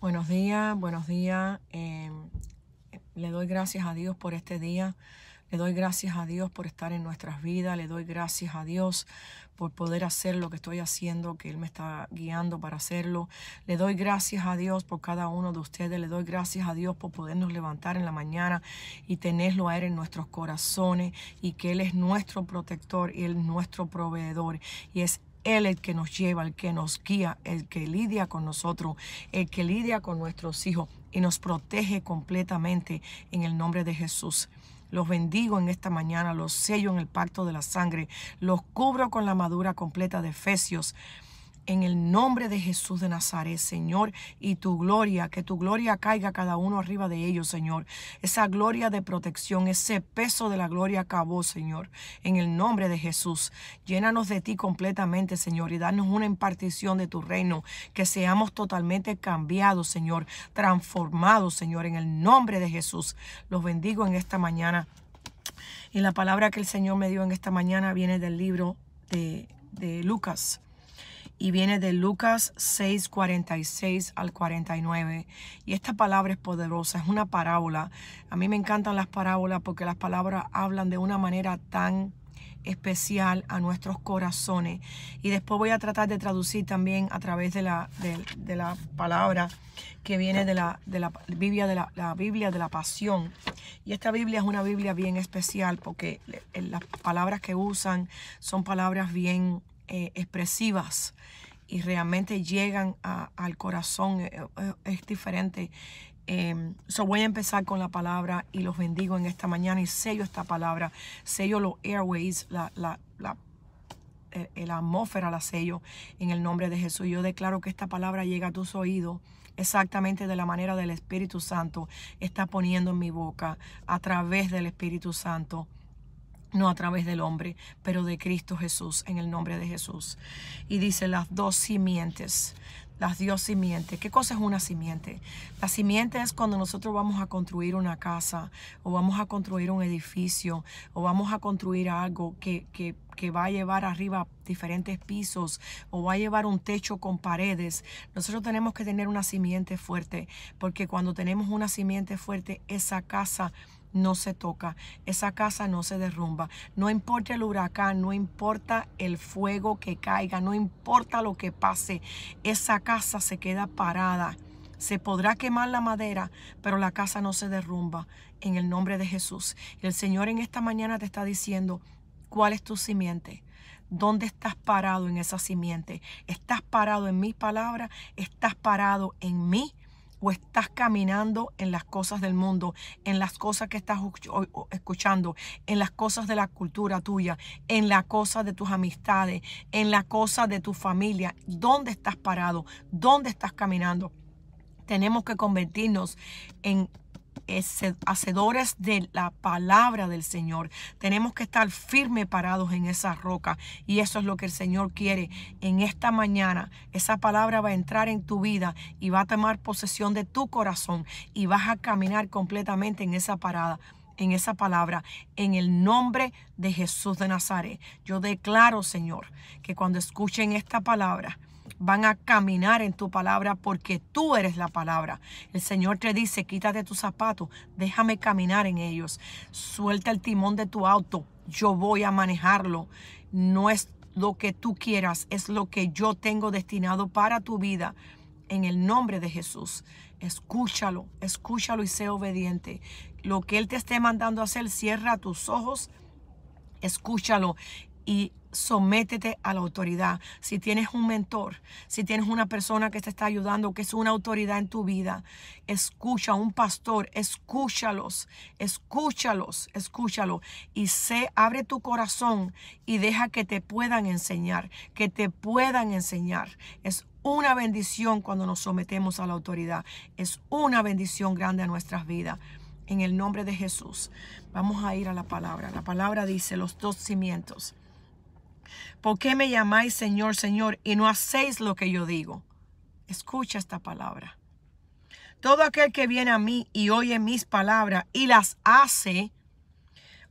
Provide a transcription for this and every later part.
Buenos días, buenos días. Em, eh, le doy gracias a Dios por este día. Le doy gracias a Dios por estar en nuestras vidas. Le doy gracias a Dios por poder hacer lo que estoy haciendo, que Él me está guiando para hacerlo. Le doy gracias a Dios por cada uno de ustedes. Le doy gracias a Dios por podernos levantar en la mañana y tenerlo a Él en nuestros corazones y que Él es nuestro protector y Él es nuestro proveedor. Y es él el que nos lleva, el que nos guía, el que lidia con nosotros, el que lidia con nuestros hijos y nos protege completamente en el nombre de Jesús. Los bendigo en esta mañana, los sello en el pacto de la sangre, los cubro con la madura completa de Efesios en el nombre de Jesús de Nazaret, Señor, y tu gloria, que tu gloria caiga cada uno arriba de ellos, Señor. Esa gloria de protección, ese peso de la gloria acabó, Señor, en el nombre de Jesús. Llénanos de ti completamente, Señor, y danos una impartición de tu reino, que seamos totalmente cambiados, Señor, transformados, Señor, en el nombre de Jesús. Los bendigo en esta mañana. Y la palabra que el Señor me dio en esta mañana viene del libro de, de Lucas y viene de Lucas 6, 46 al 49. Y esta palabra es poderosa, es una parábola. A mí me encantan las parábolas porque las palabras hablan de una manera tan especial a nuestros corazones. Y después voy a tratar de traducir también a través de la, de, la palabra que viene de, la, de la, Biblia, de la, Biblia de la Pasión. Y esta Biblia es una Biblia bien especial porque las palabras que usan son palabras bien eh, expresivas y realmente llegan al corazón, eh, eh, es, diferente. Eh, voy a empezar con la palabra y los bendigo en esta mañana y sello esta palabra, sello los airways, la, la, la la atmósfera la sello en el nombre de Jesús. Yo declaro que esta palabra llega a tus oídos exactamente de la manera del Espíritu Santo está poniendo en mi boca a través del Espíritu Santo no a través del hombre, pero de Cristo Jesús, en el nombre de Jesús. Y dice las dos simientes, las dos simientes. ¿Qué cosa es una simiente? La simiente es cuando nosotros vamos a construir una casa o vamos a construir un edificio o vamos a construir algo que, que va a llevar arriba diferentes pisos o va a llevar un techo con paredes. Nosotros tenemos que tener una simiente fuerte porque cuando tenemos una simiente fuerte, esa casa no se toca, esa casa no se derrumba. No importa el huracán, no importa el fuego que caiga, no importa lo que pase, esa casa se queda parada. Se podrá quemar la madera, pero la casa no se derrumba en el nombre de Jesús. El Señor en esta mañana te está diciendo, ¿cuál es tu simiente? ¿Dónde estás parado en esa simiente? ¿Estás parado en mi palabra? ¿Estás parado en mí? o estás caminando en las cosas del mundo, en las cosas que estás escuchando, en las cosas de la cultura tuya, en las cosas de tus amistades, en las cosas de tu familia, dónde estás parado, dónde estás caminando. Tenemos que convertirnos en hacedores de la palabra del Señor. Tenemos que estar firme parados en esa roca y eso es lo que el Señor quiere. En esta mañana esa palabra va a entrar en tu vida y va a tomar posesión de tu corazón y vas a caminar completamente en esa parada en esa palabra, en el nombre de Jesús de Nazaret. Yo declaro, Señor, que cuando escuchen esta palabra, van a caminar en tu palabra porque tú eres la palabra. El Señor te dice, quítate tus zapatos, déjame caminar en ellos, suelta el timón de tu auto, yo voy a manejarlo. No es lo que tú quieras, es lo que yo tengo destinado para tu vida. En el nombre de Jesús, escúchalo, escúchalo y sé obediente. Lo que Él te esté mandando a hacer, cierra tus ojos, escúchalo y sométete a la autoridad. Si tienes un mentor, si tienes una persona que te está ayudando, que es una autoridad en tu vida, escucha a un pastor, escúchalos, escúchalos, escúchalos y sé, abre tu corazón y deja que te puedan enseñar, que te puedan enseñar. Es una bendición cuando nos sometemos a la autoridad. Es una bendición grande a nuestras vidas en el nombre de Jesús. Vamos a ir a la palabra. La palabra dice los dos cimientos. ¿Por qué me llamáis Señor, Señor y no hacéis lo que yo digo? Escucha esta palabra. Todo aquel que viene a mí y oye mis palabras y las hace,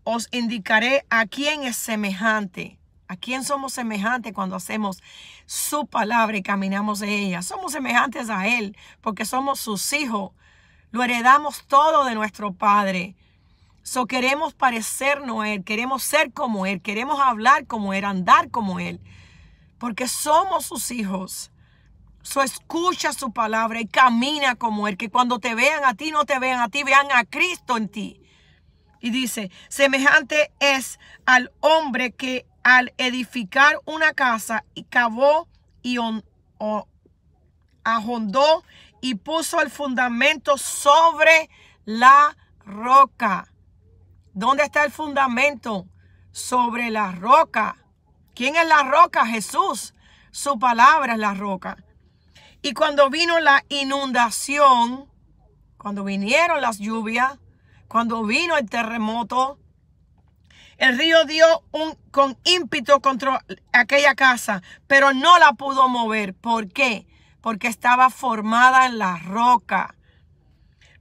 os indicaré a quién es semejante. ¿A quién somos semejantes cuando hacemos su palabra y caminamos de ella? Somos semejantes a Él porque somos sus hijos. Lo heredamos todo de nuestro Padre. So queremos parecer a Él, queremos ser como Él, queremos hablar como Él, andar como Él, porque somos sus hijos. So escucha su palabra y camina como Él, que cuando te vean a ti, no te vean a ti, vean a Cristo en ti. Y dice, semejante es al hombre que al edificar una casa y cavó y ahondó y puso el fundamento sobre la roca. ¿Dónde está el fundamento? Sobre la roca. ¿Quién es la roca? Jesús. Su palabra es la roca. Y cuando vino la inundación, cuando vinieron las lluvias, cuando vino el terremoto, el río dio un, con ímpetu contra aquella casa, pero no la pudo mover. ¿Por qué? Porque estaba formada en la roca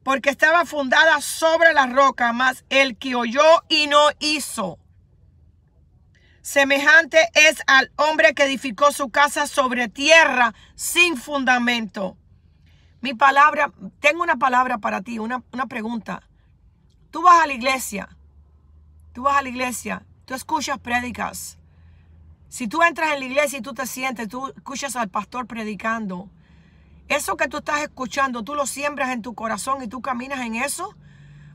porque estaba fundada sobre la roca, mas el que oyó y no hizo. Semejante es al hombre que edificó su casa sobre tierra sin fundamento. Mi palabra, tengo una palabra para ti, una, una pregunta. Tú vas a la iglesia, tú vas a la iglesia, tú escuchas prédicas. Si tú entras en la iglesia y tú te sientes, tú escuchas al pastor predicando eso que tú estás escuchando, tú lo siembras en tu corazón y tú caminas en eso,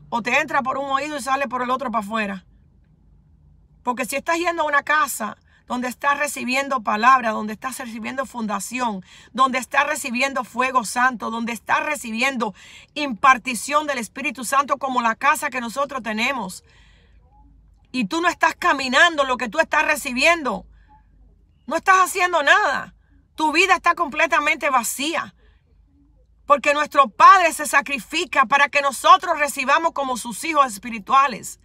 o te entra por un oído y sale por el otro para afuera. Porque si estás yendo a una casa donde estás recibiendo palabra, donde estás recibiendo fundación, donde estás recibiendo fuego santo, donde estás recibiendo impartición del Espíritu Santo como la casa que nosotros tenemos. Y tú no estás caminando lo que tú estás recibiendo. No estás haciendo nada. Tu vida está completamente vacía. Porque nuestro Padre se sacrifica para que nosotros recibamos como sus hijos espirituales.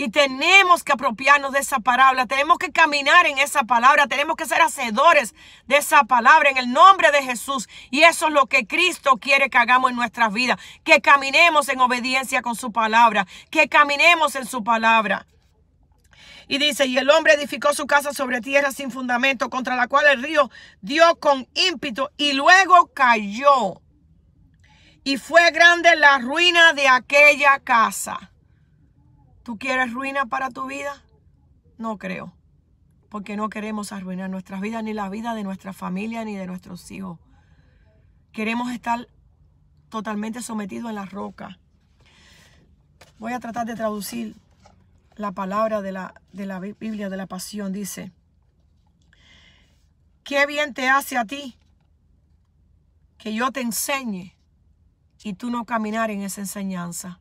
Y tenemos que apropiarnos de esa palabra, tenemos que caminar en esa palabra, tenemos que ser hacedores de esa palabra en el nombre de Jesús. Y eso es lo que Cristo quiere que hagamos en nuestras vidas, que caminemos en obediencia con su palabra, que caminemos en su palabra. Y dice, y el hombre edificó su casa sobre tierra sin fundamento, contra la cual el río dio con ímpeto y luego cayó. Y fue grande la ruina de aquella casa. ¿Tú quieres ruina para tu vida? No creo, porque no queremos arruinar nuestras vidas, ni la vida de nuestra familia, ni de nuestros hijos. Queremos estar totalmente sometidos en la roca. Voy a tratar de traducir la palabra de la, de la Biblia, de la pasión, dice, qué bien te hace a ti que yo te enseñe y tú no caminar en esa enseñanza.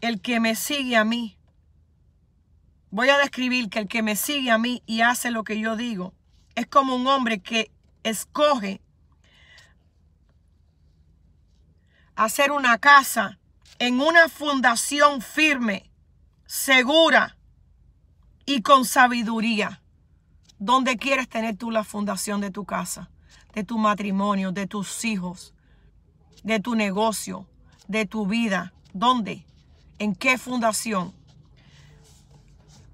El que me sigue a mí, voy a describir que el que me sigue a mí y hace lo que yo digo, es como un hombre que escoge hacer una casa en una fundación firme, segura y con sabiduría. ¿Dónde quieres tener tú la fundación de tu casa, de tu matrimonio, de tus hijos, de tu negocio, de tu vida? ¿Dónde? ¿En qué fundación?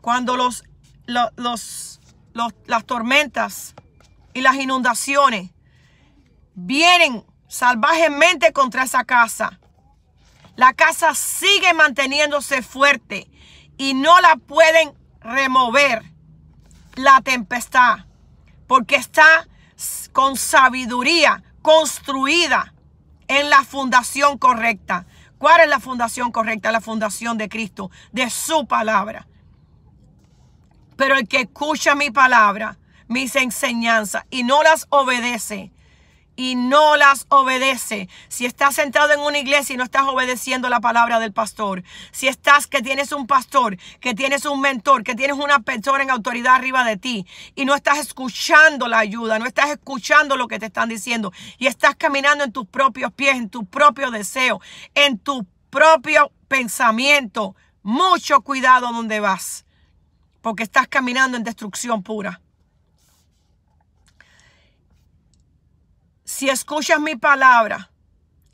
Cuando los, las tormentas y las inundaciones vienen salvajemente contra esa casa. La casa sigue manteniéndose fuerte y no la pueden remover la tempestad porque está con sabiduría construida en la fundación correcta. ¿Cuál es la fundación correcta? La fundación de Cristo, de su palabra. Pero el que escucha mi palabra, mis enseñanzas y no las obedece, y no las obedece. Si estás sentado en una iglesia y no estás obedeciendo la palabra del pastor. Si estás que tienes un pastor, que tienes un mentor, que tienes una persona en autoridad arriba de ti y no estás escuchando la ayuda, no estás escuchando lo que te están diciendo y estás caminando en tus propios pies, en tu propio deseo, en tu propio pensamiento. Mucho cuidado donde vas, porque estás caminando en destrucción pura. si escuchas mi palabra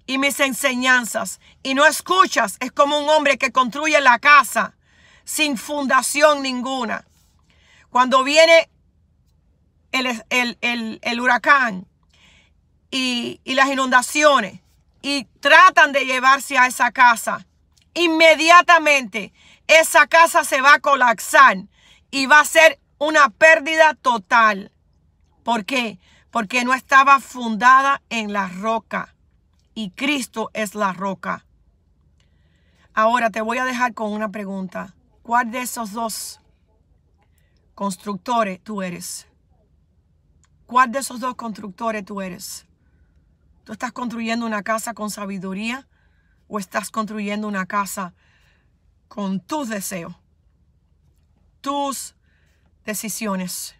y mis enseñanzas y no escuchas, es como un hombre que construye la casa sin fundación ninguna. Cuando viene el, huracán y, y las inundaciones y tratan de llevarse a esa casa, inmediatamente esa casa se va a colapsar y va a ser una pérdida total. ¿Por qué? porque no estaba fundada en la roca. Y Cristo es la roca. Ahora te voy a dejar con una pregunta. ¿Cuál de esos dos constructores tú eres? ¿Cuál de esos dos constructores tú eres? ¿Tú estás construyendo una casa con sabiduría o estás construyendo una casa con tus deseos, tus decisiones,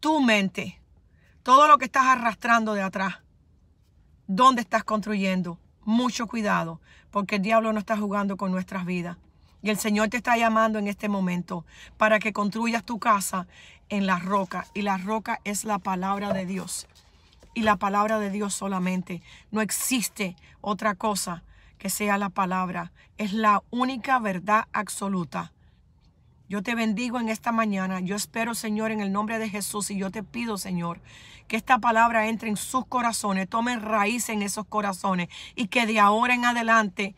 tu mente? todo lo que estás arrastrando de atrás, dónde estás construyendo. Mucho cuidado, porque el diablo no está jugando con nuestras vidas. Y el Señor te está llamando en este momento para que construyas tu casa en la roca. Y la roca es la palabra de Dios. Y la palabra de Dios solamente. No existe otra cosa que sea la palabra. Es la única verdad absoluta. Yo te bendigo en esta mañana. Yo espero, Señor, en el nombre de Jesús y yo te pido, Señor, que esta palabra entre en sus corazones, tome raíz en esos corazones y que de ahora en adelante...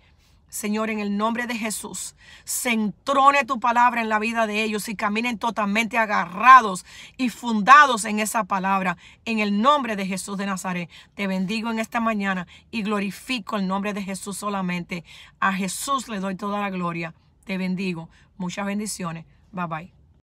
Señor, en el nombre de Jesús, se entrone tu palabra en la vida de ellos y caminen totalmente agarrados y fundados en esa palabra. En el nombre de Jesús de Nazaret, te bendigo en esta mañana y glorifico el nombre de Jesús solamente. A Jesús le doy toda la gloria. Te bendigo. Muchas bendiciones. Bye bye.